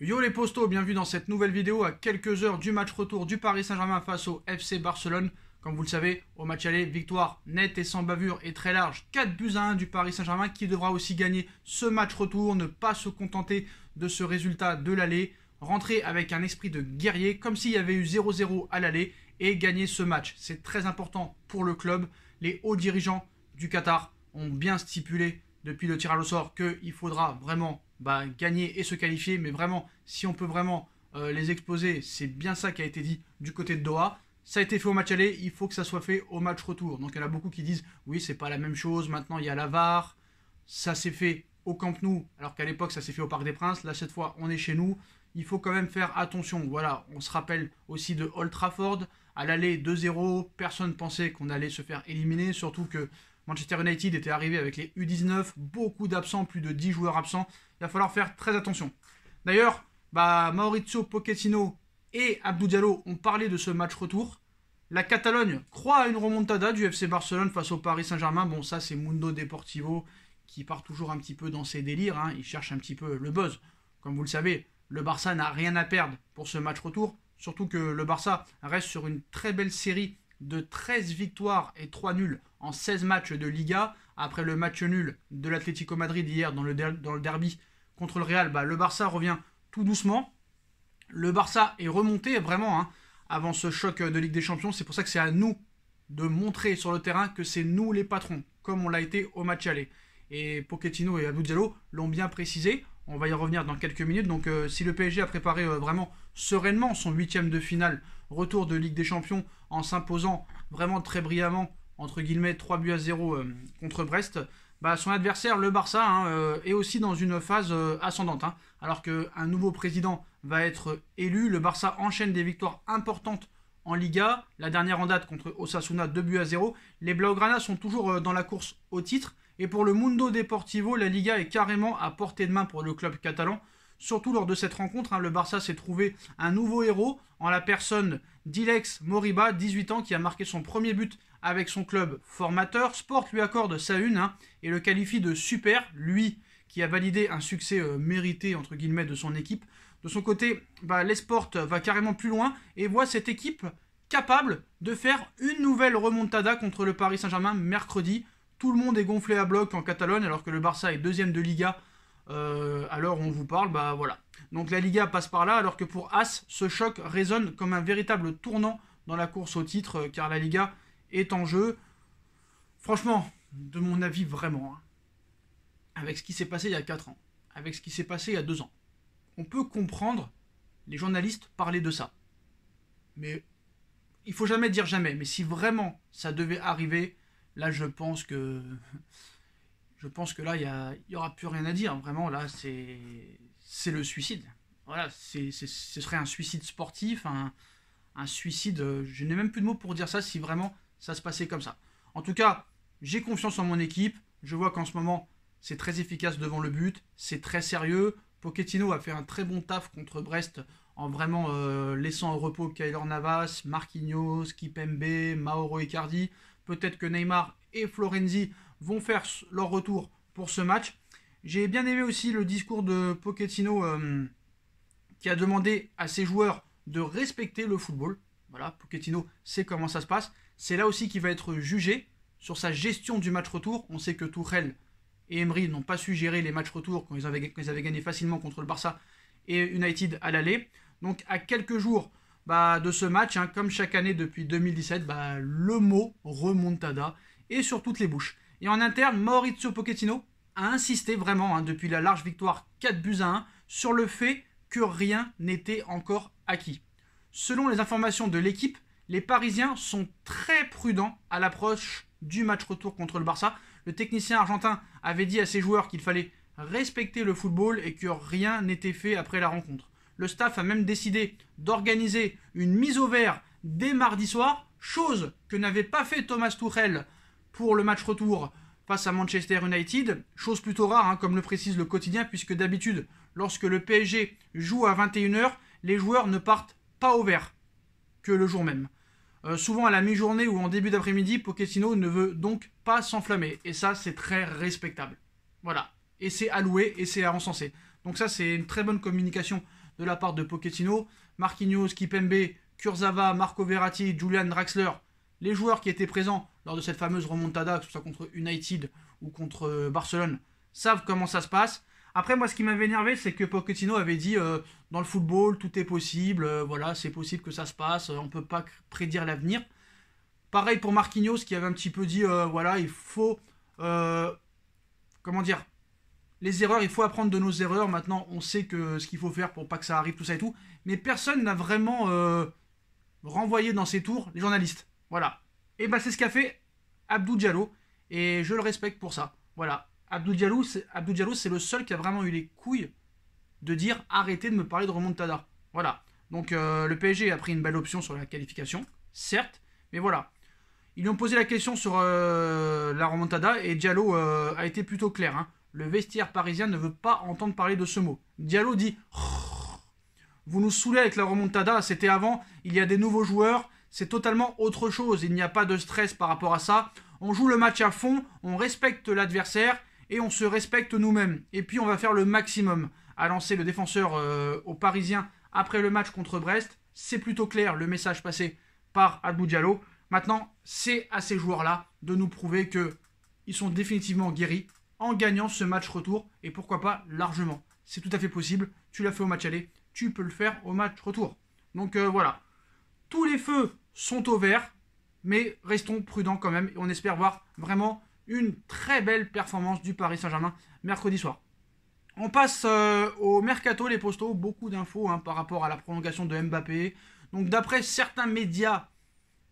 Yo les postos, bienvenue dans cette nouvelle vidéo à quelques heures du match retour du Paris Saint-Germain face au FC Barcelone. Comme vous le savez, au match aller, victoire nette et sans bavure et très large, 4 buts à 1 du Paris Saint-Germain qui devra aussi gagner ce match retour, ne pas se contenter de ce résultat de l'aller, rentrer avec un esprit de guerrier comme s'il y avait eu 0-0 à l'aller et gagner ce match. C'est très important pour le club. Les hauts dirigeants du Qatar ont bien stipulé depuis le tirage au sort qu'il faudra vraiment bah, gagner et se qualifier. Mais vraiment, si on peut vraiment euh, les exposer c'est bien ça qui a été dit du côté de Doha. Ça a été fait au match aller, il faut que ça soit fait au match retour. Donc il y en a beaucoup qui disent oui, c'est pas la même chose, maintenant il y a la VAR. Ça s'est fait au Camp Nou, alors qu'à l'époque ça s'est fait au Parc des Princes. Là, cette fois, on est chez nous. Il faut quand même faire attention. Voilà, on se rappelle aussi de Old Trafford. À l'aller 2-0, personne pensait qu'on allait se faire éliminer, surtout que Manchester United était arrivé avec les U19, beaucoup d'absents, plus de 10 joueurs absents. Il va falloir faire très attention. D'ailleurs, bah, Maurizio Pochettino et Abdou Diallo ont parlé de ce match retour. La Catalogne croit à une remontada du FC Barcelone face au Paris Saint-Germain. Bon, ça, c'est Mundo Deportivo qui part toujours un petit peu dans ses délires. Hein. Il cherche un petit peu le buzz. Comme vous le savez, le Barça n'a rien à perdre pour ce match retour. Surtout que le Barça reste sur une très belle série de 13 victoires et 3 nuls en 16 matchs de Liga après le match nul de l'Atlético Madrid hier dans le, dans le derby contre le Real, bah, le Barça revient tout doucement. Le Barça est remonté vraiment hein, avant ce choc de Ligue des Champions. C'est pour ça que c'est à nous de montrer sur le terrain que c'est nous les patrons, comme on l'a été au match aller. Et Pochettino et Abou l'ont bien précisé. On va y revenir dans quelques minutes. Donc euh, si le PSG a préparé euh, vraiment sereinement son huitième de finale, retour de Ligue des Champions en s'imposant vraiment très brillamment entre guillemets 3 buts à 0 euh, contre Brest, bah, son adversaire, le Barça, hein, euh, est aussi dans une phase euh, ascendante. Hein. Alors qu'un nouveau président va être élu, le Barça enchaîne des victoires importantes en Liga. La dernière en date contre Osasuna, 2 buts à 0. Les Blaugrana sont toujours dans la course au titre. Et pour le Mundo Deportivo, la Liga est carrément à portée de main pour le club catalan. Surtout lors de cette rencontre, hein, le Barça s'est trouvé un nouveau héros en la personne d'Ilex Moriba, 18 ans, qui a marqué son premier but avec son club formateur. Sport lui accorde sa une hein, et le qualifie de super, lui qui a validé un succès euh, mérité entre guillemets de son équipe. De son côté, les bah, l'Esport va carrément plus loin et voit cette équipe capable de faire une nouvelle remontada contre le Paris Saint-Germain mercredi. Tout le monde est gonflé à bloc en Catalogne alors que le Barça est deuxième de Liga. Euh, alors on vous parle, bah voilà. Donc la Liga passe par là alors que pour As, ce choc résonne comme un véritable tournant dans la course au titre euh, car la Liga est en jeu. Franchement, de mon avis vraiment, hein. avec ce qui s'est passé il y a 4 ans, avec ce qui s'est passé il y a 2 ans, on peut comprendre les journalistes parler de ça. Mais il faut jamais dire jamais, mais si vraiment ça devait arriver, là je pense que je pense que là il n'y aura plus rien à dire. Vraiment là c'est c'est le suicide. Voilà, c'est, ce serait un suicide sportif, un suicide. Euh, je n'ai même plus de mots pour dire ça si vraiment ça se passait comme ça. En tout cas, j'ai confiance en mon équipe. Je vois qu'en ce moment, c'est très efficace devant le but. C'est très sérieux. Pochettino a fait un très bon taf contre Brest en vraiment euh, laissant au repos Kaylor Navas, Marquinhos, Kipembe, Mauro Icardi. Peut-être que Neymar et Florenzi vont faire leur retour pour ce match. J'ai bien aimé aussi le discours de Pochettino euh, qui a demandé à ses joueurs de respecter le football. Voilà, Pochettino sait comment ça se passe. C'est là aussi qu'il va être jugé sur sa gestion du match retour. On sait que Tourelle et Emery n'ont pas su gérer les matchs retour quand ils, avaient, gagné facilement contre le Barça et United à l'aller. Donc à quelques jours bah, de ce match, hein, comme chaque année depuis 2017, bah, le mot remontada est sur toutes les bouches. Et en interne, Maurizio Pochettino a insisté vraiment hein, depuis la large victoire 4 buts à 1 sur le fait que rien n'était encore acquis. Selon les informations de l'équipe, les Parisiens sont très prudents à l'approche du match retour contre le Barça. Le technicien argentin avait dit à ses joueurs qu'il fallait respecter le football et que rien n'était fait après la rencontre. Le staff a même décidé d'organiser une mise au vert dès mardi soir, chose que n'avait pas fait Thomas Tuchel pour le match retour face à Manchester United, chose plutôt rare hein, comme le précise le quotidien puisque d'habitude lorsque le PSG joue à 21h, les joueurs ne partent pas au vert que le jour même. Euh, souvent à la mi-journée ou en début d'après-midi, Pochettino ne veut donc pas s'enflammer. Et ça, c'est très respectable. Voilà. Et c'est alloué et c'est à encenser. Donc ça, c'est une très bonne communication de la part de Pochettino. Marquinhos, Kipembe, Kurzawa, Marco Verratti, Julian Draxler, les joueurs qui étaient présents lors de cette fameuse remontada, que ce soit contre United ou contre euh, Barcelone, savent comment ça se passe. Après, moi, ce qui m'avait énervé, c'est que Pochettino avait dit euh, dans le football, tout est possible, euh, voilà, c'est possible que ça se passe, euh, on ne peut pas prédire l'avenir. Pareil pour Marquinhos qui avait un petit peu dit voilà, il faut. comment dire Les erreurs, il faut apprendre de nos erreurs. Maintenant, on sait que ce qu'il faut faire pour pas que ça arrive, tout ça et tout. Mais personne n'a vraiment renvoyé dans ses tours les journalistes. Voilà. Et ben, c'est ce qu'a fait Abdou Diallo. Et je le respecte pour ça. Voilà. Abdou Diallo, c'est le seul qui a vraiment eu les couilles de dire arrêtez de me parler de remontada. Voilà. Donc euh, le PSG a pris une belle option sur la qualification, certes, mais voilà. Ils lui ont posé la question sur euh, la remontada et Diallo euh, a été plutôt clair. Hein. Le vestiaire parisien ne veut pas entendre parler de ce mot. Diallo dit Vous nous saoulez avec la remontada, c'était avant, il y a des nouveaux joueurs, c'est totalement autre chose, il n'y a pas de stress par rapport à ça. On joue le match à fond, on respecte l'adversaire, et on se respecte nous-mêmes. Et puis on va faire le maximum. à lancer le défenseur euh, au aux Parisiens après le match contre Brest, c'est plutôt clair le message passé par Abou Diallo. Maintenant, c'est à ces joueurs-là de nous prouver que ils sont définitivement guéris en gagnant ce match retour et pourquoi pas largement. C'est tout à fait possible. Tu l'as fait au match aller, tu peux le faire au match retour. Donc euh, voilà. Tous les feux sont au vert, mais restons prudents quand même. Et on espère voir vraiment une très belle performance du Paris Saint-Germain mercredi soir. On passe euh, au mercato, les postaux beaucoup d'infos hein, par rapport à la prolongation de Mbappé. Donc d'après certains médias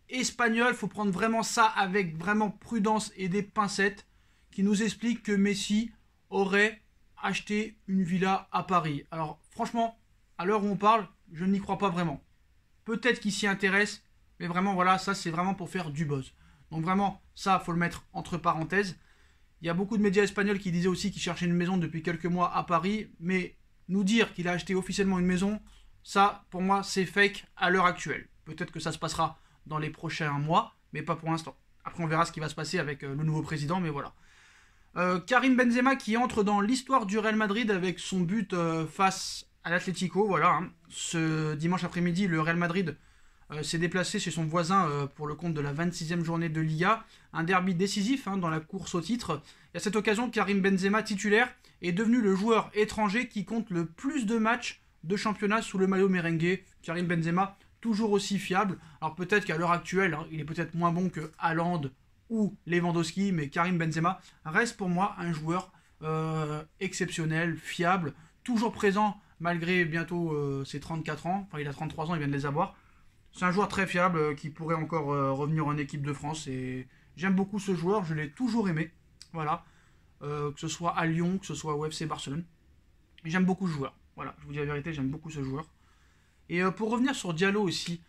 espagnols, faut prendre vraiment ça avec vraiment prudence et des pincettes, qui nous expliquent que Messi aurait acheté une villa à Paris. Alors franchement, à l'heure où on parle, je n'y crois pas vraiment. Peut-être qu'il s'y intéresse, mais vraiment voilà, ça c'est vraiment pour faire du buzz. Donc vraiment, ça, faut le mettre entre parenthèses. Il y a beaucoup de médias espagnols qui disaient aussi qu'ils cherchait une maison depuis quelques mois à Paris, mais nous dire qu'il a acheté officiellement une maison, ça, pour moi, c'est fake à l'heure actuelle. Peut-être que ça se passera dans les prochains mois, mais pas pour l'instant. Après, on verra ce qui va se passer avec euh, le nouveau président, mais voilà. Euh, Karim Benzema qui entre dans l'histoire du Real Madrid avec son but euh, face à l'Atlético. Voilà, hein. ce dimanche après-midi, le Real Madrid euh, s'est déplacé chez son voisin euh, pour le compte de la 26e journée de l'IA Un derby décisif hein, dans la course au titre. Et à cette occasion, Karim Benzema, titulaire, est devenu le joueur étranger qui compte le plus de matchs de championnat sous le maillot merengue. Karim Benzema, toujours aussi fiable. Alors peut-être qu'à l'heure actuelle, hein, il est peut-être moins bon que Haaland ou Lewandowski, mais Karim Benzema reste pour moi un joueur euh, exceptionnel, fiable, toujours présent malgré bientôt ses 34 ans. Enfin, il a 33 ans, il vient de les avoir c'est un joueur très fiable euh, qui pourrait encore euh, revenir en équipe de France. Et j'aime beaucoup ce joueur, je l'ai toujours aimé. Voilà. Euh, que ce soit à Lyon, que ce soit au FC Barcelone. J'aime beaucoup ce joueur. Voilà, je vous dis la vérité, j'aime beaucoup ce joueur. Et pour revenir sur Diallo aussi,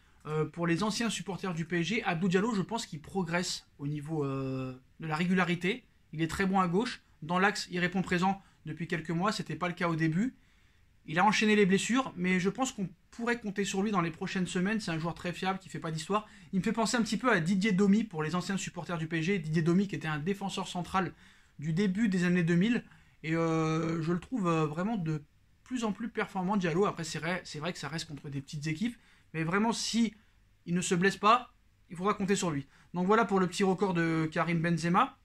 pour les anciens supporters du PSG, Abdou Diallo, je pense qu'il progresse au niveau de la régularité. Il est très bon à gauche. Dans l'axe, il répond présent depuis quelques mois. ce n'était pas le cas au début. Il a enchaîné les blessures, mais je pense qu'on pourrait compter sur lui dans les prochaines semaines. C'est un joueur très fiable qui fait pas d'histoire. Il me fait penser un petit peu à Didier Domi pour les anciens supporters du PSG. Didier Domi qui était un défenseur central du début des années 2000. Et euh, je le trouve euh, vraiment de plus en plus performant, Diallo. Après, c'est vrai, vrai, que ça reste contre des petites équipes. Mais vraiment, si il ne se blesse pas, il faudra compter sur lui. Donc voilà pour le petit record de Karim Benzema.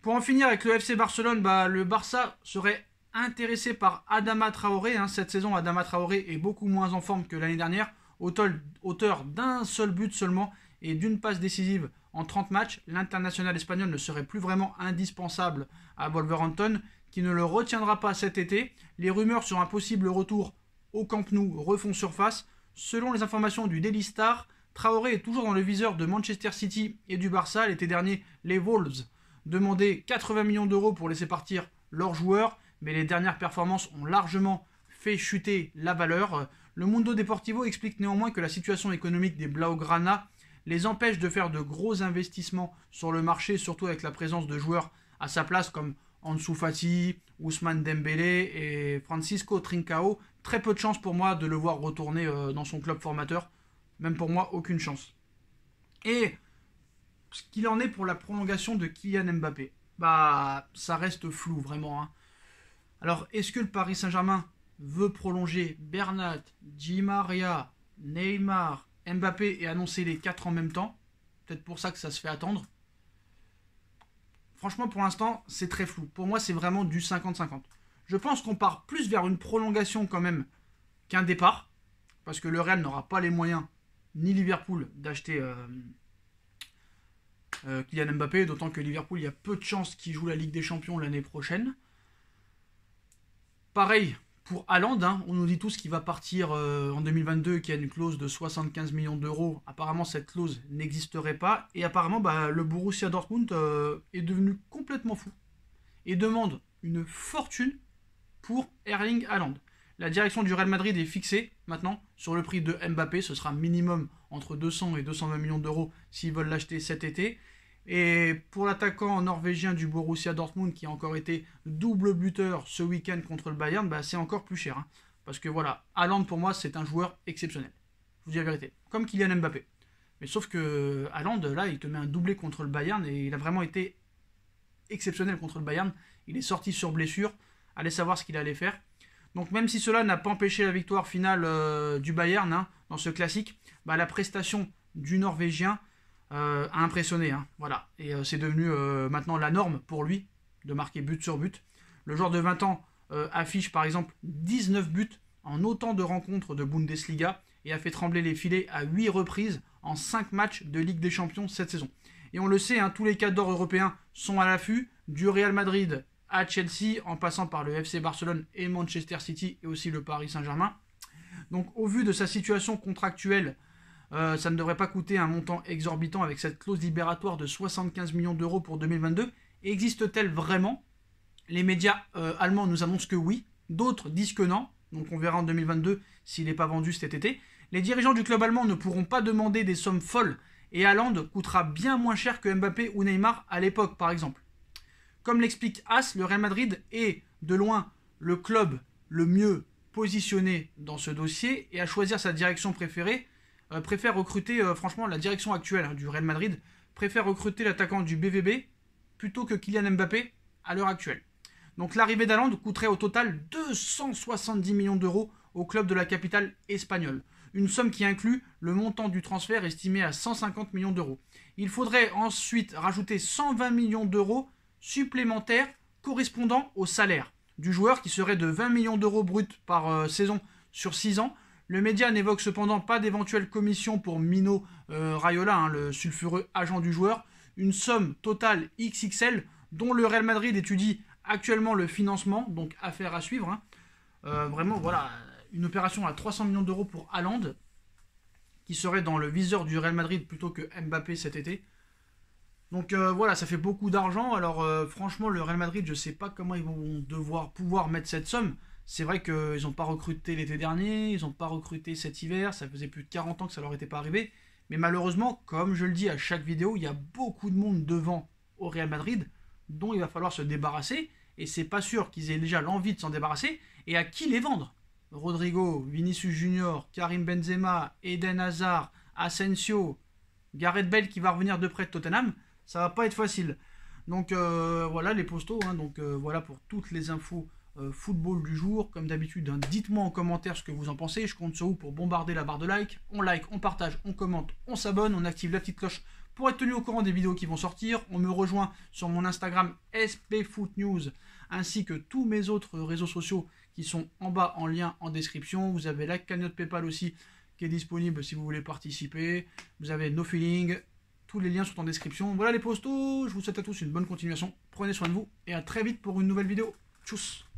Pour en finir avec le FC Barcelone, bah, le Barça serait intéressé par Adama Traoré. Hein. cette saison, Adama Traoré est beaucoup moins en forme que l'année dernière, auteur d'un seul but seulement et d'une passe décisive en 30 matchs. L'international espagnol ne serait plus vraiment indispensable à Wolverhampton, qui ne le retiendra pas cet été. Les rumeurs sur un possible retour au Camp Nou refont surface. Selon les informations du Daily Star, Traoré est toujours dans le viseur de Manchester City et du Barça. L'été dernier, les Wolves demandaient 80 millions d'euros pour laisser partir leurs joueurs mais les dernières performances ont largement fait chuter la valeur. Le Mundo Deportivo explique néanmoins que la situation économique des Blaugrana les empêche de faire de gros investissements sur le marché, surtout avec la présence de joueurs à sa place comme Ansu Fati, Ousmane Dembélé et Francisco Trincao. Très peu de chance pour moi de le voir retourner euh, dans son club formateur. Même pour moi, aucune chance. Et ce qu'il en est pour la prolongation de Kylian Mbappé, bah ça reste flou vraiment. Hein. Alors, est-ce que le Paris Saint-Germain veut prolonger Bernat, Di Maria, Neymar, Mbappé et annoncer les quatre en même temps Peut-être pour ça que ça se fait attendre. Franchement, pour l'instant, c'est très flou. Pour moi, c'est vraiment du 50-50. Je pense qu'on part plus vers une prolongation quand même qu'un départ. Parce que le Real n'aura pas les moyens, ni Liverpool, d'acheter euh, euh, Kylian Mbappé. D'autant que Liverpool, il y a peu de chances qu'il joue la Ligue des Champions l'année prochaine. Pareil pour Haaland, hein, on nous dit tous qu'il va partir euh, en 2022 qu'il y a une clause de 75 millions d'euros. Apparemment, cette clause n'existerait pas. Et apparemment, bah, le Borussia Dortmund euh, est devenu complètement fou et demande une fortune pour Erling Haaland. La direction du Real Madrid est fixée maintenant sur le prix de Mbappé. Ce sera minimum entre 200 et 220 millions d'euros s'ils veulent l'acheter cet été. Et pour l'attaquant norvégien du Borussia Dortmund, qui a encore été double buteur ce week-end contre le Bayern, bah c'est encore plus cher. Hein. Parce que voilà, Haaland pour moi, c'est un joueur exceptionnel. Je vous dis la vérité. Comme Kylian Mbappé. Mais sauf que Haaland, là, il te met un doublé contre le Bayern et il a vraiment été exceptionnel contre le Bayern. Il est sorti sur blessure. Allez savoir ce qu'il allait faire. Donc même si cela n'a pas empêché la victoire finale euh, du Bayern hein, dans ce classique, bah, la prestation du Norvégien a euh, impressionné. Hein, voilà. Et euh, c'est devenu euh, maintenant la norme pour lui de marquer but sur but. Le joueur de 20 ans affiche par exemple 19 buts en autant de rencontres de Bundesliga et a fait trembler les filets à 8 reprises en 5 matchs de Ligue des Champions cette saison. Et on le sait, hein, tous les cadres d'or européens sont à l'affût, du Real Madrid à Chelsea, en passant par le FC Barcelone et Manchester City et aussi le Paris Saint-Germain. Donc au vu de sa situation contractuelle euh, ça ne devrait pas coûter un montant exorbitant avec cette clause libératoire de 75 millions d'euros pour 2022. Existe-t-elle vraiment Les médias euh, allemands nous annoncent que oui, d'autres disent que non, donc on verra en 2022 s'il n'est pas vendu cet été. Les dirigeants du club allemand ne pourront pas demander des sommes folles et Haaland coûtera bien moins cher que Mbappé ou Neymar à l'époque par exemple. Comme l'explique As, le Real Madrid est de loin le club le mieux positionné dans ce dossier et à choisir sa direction préférée euh, préfère recruter, euh, franchement, la direction actuelle hein, du Real Madrid préfère recruter l'attaquant du BVB plutôt que Kylian Mbappé à l'heure actuelle. Donc l'arrivée d'Alande coûterait au total 270 millions d'euros au club de la capitale espagnole. Une somme qui inclut le montant du transfert estimé à 150 millions d'euros. Il faudrait ensuite rajouter 120 millions d'euros supplémentaires correspondant au salaire du joueur qui serait de 20 millions d'euros bruts par euh, saison sur 6 ans le média n'évoque cependant pas d'éventuelle commission pour Mino euh, Raiola, hein, le sulfureux agent du joueur, une somme totale XXL dont le Real Madrid étudie actuellement le financement, donc affaire à suivre. Hein. Euh, vraiment, voilà, une opération à 300 millions d'euros pour Haaland, qui serait dans le viseur du Real Madrid plutôt que Mbappé cet été. Donc euh, voilà, ça fait beaucoup d'argent. Alors franchement, le Real Madrid, je ne sais pas comment ils vont devoir pouvoir mettre cette somme. C'est vrai qu'ils n'ont pas recruté l'été dernier, ils n'ont pas recruté cet hiver, ça faisait plus de 40 ans que ça leur était pas arrivé. Mais malheureusement, comme je le dis à chaque vidéo, il y a beaucoup de monde devant au Real Madrid dont il va falloir se débarrasser. Et c'est pas sûr qu'ils aient déjà l'envie de s'en débarrasser. Et à qui les vendre Rodrigo, Vinicius Junior, Karim Benzema, Eden Hazard, Asensio, Gareth Bell qui va revenir de près de Tottenham, ça va pas être facile. Donc euh, voilà les postaux. Hein. donc euh, voilà pour toutes les infos euh, football du jour. Comme d'habitude, hein, dites-moi en commentaire ce que vous en pensez. Je compte sur vous pour bombarder la barre de like. On like, on partage, on commente, on s'abonne, on active la petite cloche pour être tenu au courant des vidéos qui vont sortir. On me rejoint sur mon Instagram SPFootNews ainsi que tous mes autres réseaux sociaux qui sont en bas en lien en description. Vous avez la cagnotte PayPal aussi qui est disponible si vous voulez participer. Vous avez No Feeling. Tous les liens sont en description. Voilà les postos. Je vous souhaite à tous une bonne continuation. Prenez soin de vous et à très vite pour une nouvelle vidéo. Tchuss